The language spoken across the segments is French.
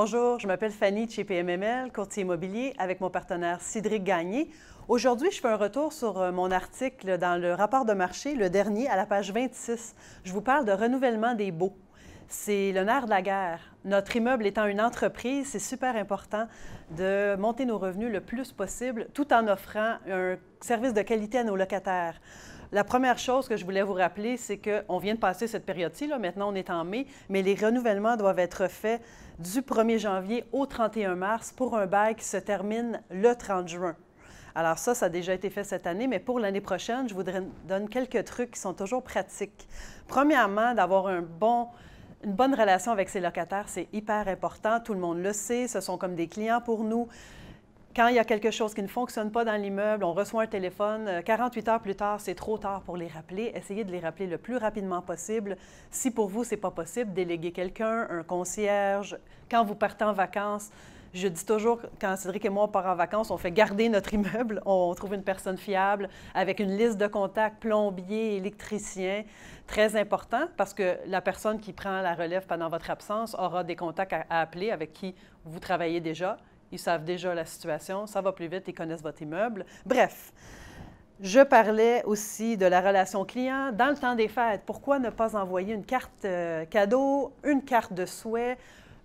Bonjour, je m'appelle Fanny de chez PMML, courtier immobilier, avec mon partenaire Cédric Gagné. Aujourd'hui, je fais un retour sur euh, mon article dans le rapport de marché, le dernier, à la page 26. Je vous parle de renouvellement des baux. C'est le nerf de la guerre. Notre immeuble étant une entreprise, c'est super important de monter nos revenus le plus possible tout en offrant un service de qualité à nos locataires. La première chose que je voulais vous rappeler, c'est qu'on vient de passer cette période-ci, là, maintenant on est en mai, mais les renouvellements doivent être faits du 1er janvier au 31 mars pour un bail qui se termine le 30 juin. Alors ça, ça a déjà été fait cette année, mais pour l'année prochaine, je voudrais donne quelques trucs qui sont toujours pratiques. Premièrement, d'avoir une bonne relation avec ses locataires, c'est hyper important. Tout le monde le sait. Ce sont comme des clients pour nous quand il y a quelque chose qui ne fonctionne pas dans l'immeuble, on reçoit un téléphone, 48 euh, heures plus tard, c'est trop tard pour les rappeler. Essayez de les rappeler le plus rapidement possible. Si pour vous, ce n'est pas possible, déléguez quelqu'un, un concierge. Quand vous partez en vacances, je dis toujours, quand Cédric et moi, on part en vacances, on fait garder notre immeuble, on trouve une personne fiable avec une liste de contacts, plombier, électricien, très important parce que la personne qui prend la relève pendant votre absence aura des contacts à appeler avec qui vous travaillez déjà, ils savent déjà la situation, ça va plus vite, ils connaissent votre immeuble. Bref, je parlais aussi de la relation client dans le temps des fêtes. Pourquoi ne pas envoyer une carte euh, cadeau, une carte de souhait,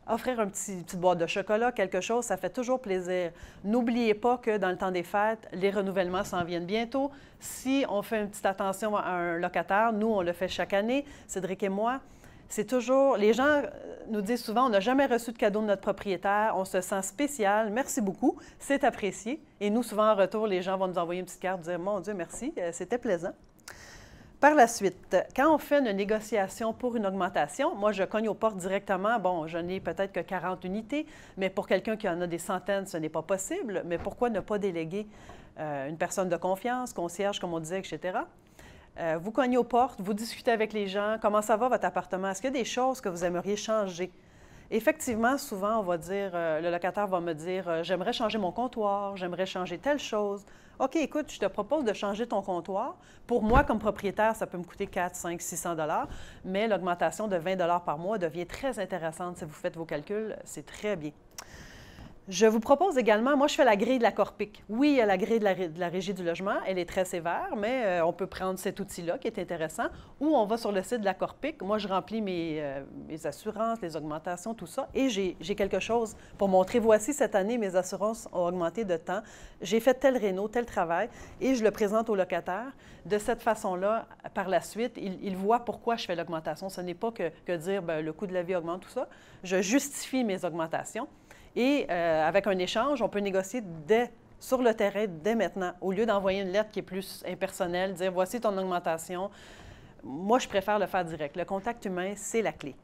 offrir un petit, une petite boîte de chocolat, quelque chose, ça fait toujours plaisir. N'oubliez pas que dans le temps des fêtes, les renouvellements s'en viennent bientôt. Si on fait une petite attention à un locataire, nous, on le fait chaque année, Cédric et moi, c'est toujours, les gens euh, nous disent souvent, on n'a jamais reçu de cadeau de notre propriétaire, on se sent spécial, merci beaucoup, c'est apprécié. Et nous, souvent en retour, les gens vont nous envoyer une petite carte, dire, mon Dieu, merci, euh, c'était plaisant. Par la suite, quand on fait une négociation pour une augmentation, moi, je cogne aux portes directement. Bon, je n'ai peut-être que 40 unités, mais pour quelqu'un qui en a des centaines, ce n'est pas possible. Mais pourquoi ne pas déléguer euh, une personne de confiance, concierge, comme on disait, etc. Euh, vous cognez aux portes, vous discutez avec les gens, comment ça va votre appartement, est-ce qu'il y a des choses que vous aimeriez changer? Effectivement, souvent, on va dire, euh, le locataire va me dire, euh, j'aimerais changer mon comptoir, j'aimerais changer telle chose. OK, écoute, je te propose de changer ton comptoir. Pour moi, comme propriétaire, ça peut me coûter 4, 5, 600 dollars, mais l'augmentation de 20 dollars par mois devient très intéressante si vous faites vos calculs. C'est très bien. Je vous propose également, moi je fais la grille de la Corpic. Oui, il la grille de la, régie du logement, elle est très sévère, mais euh, on peut prendre cet outil-là qui est intéressant, ou on va sur le site de la Corpic. Moi je remplis mes, euh, assurances, les augmentations, tout ça, et j'ai quelque chose pour montrer, voici cette année mes assurances ont augmenté de temps, j'ai fait tel réno, tel travail, et je le présente au locataire. De cette façon-là, par la suite, il, voit pourquoi je fais l'augmentation. Ce n'est pas que, dire, ben, le coût de la vie augmente, tout ça. Je justifie mes augmentations. Et euh, avec un échange, on peut négocier dès sur le terrain dès maintenant, au lieu d'envoyer une lettre qui est plus impersonnelle, dire voici ton augmentation. Moi, je préfère le faire direct. Le contact humain, c'est la clé.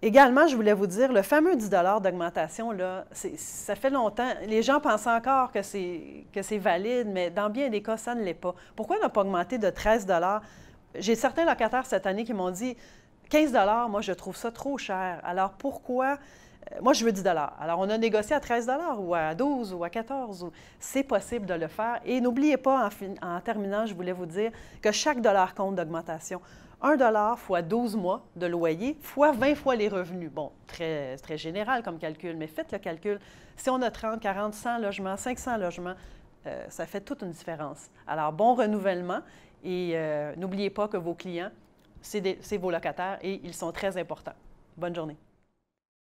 Également, je voulais vous dire, le fameux 10 d'augmentation, là, ça fait longtemps. Les gens pensent encore que c'est valide, mais dans bien des cas, ça ne l'est pas. Pourquoi n'a pas augmenté de 13 J'ai certains locataires cette année qui m'ont dit 15 moi, je trouve ça trop cher. Alors pourquoi euh, moi, je veux 10 Alors, on a négocié à 13 ou à 12 ou à 14. C'est possible de le faire. Et n'oubliez pas, en, terminant, je voulais vous dire que chaque dollar compte d'augmentation. 1 fois 12 mois de loyer fois 20 fois les revenus. Bon, très, très général comme calcul, mais faites le calcul. Si on a 30, 40, 100 logements, 500 logements, euh, ça fait toute une différence. Alors, bon renouvellement et euh, n'oubliez pas que vos clients c'est vos locataires et ils sont très importants. Bonne journée.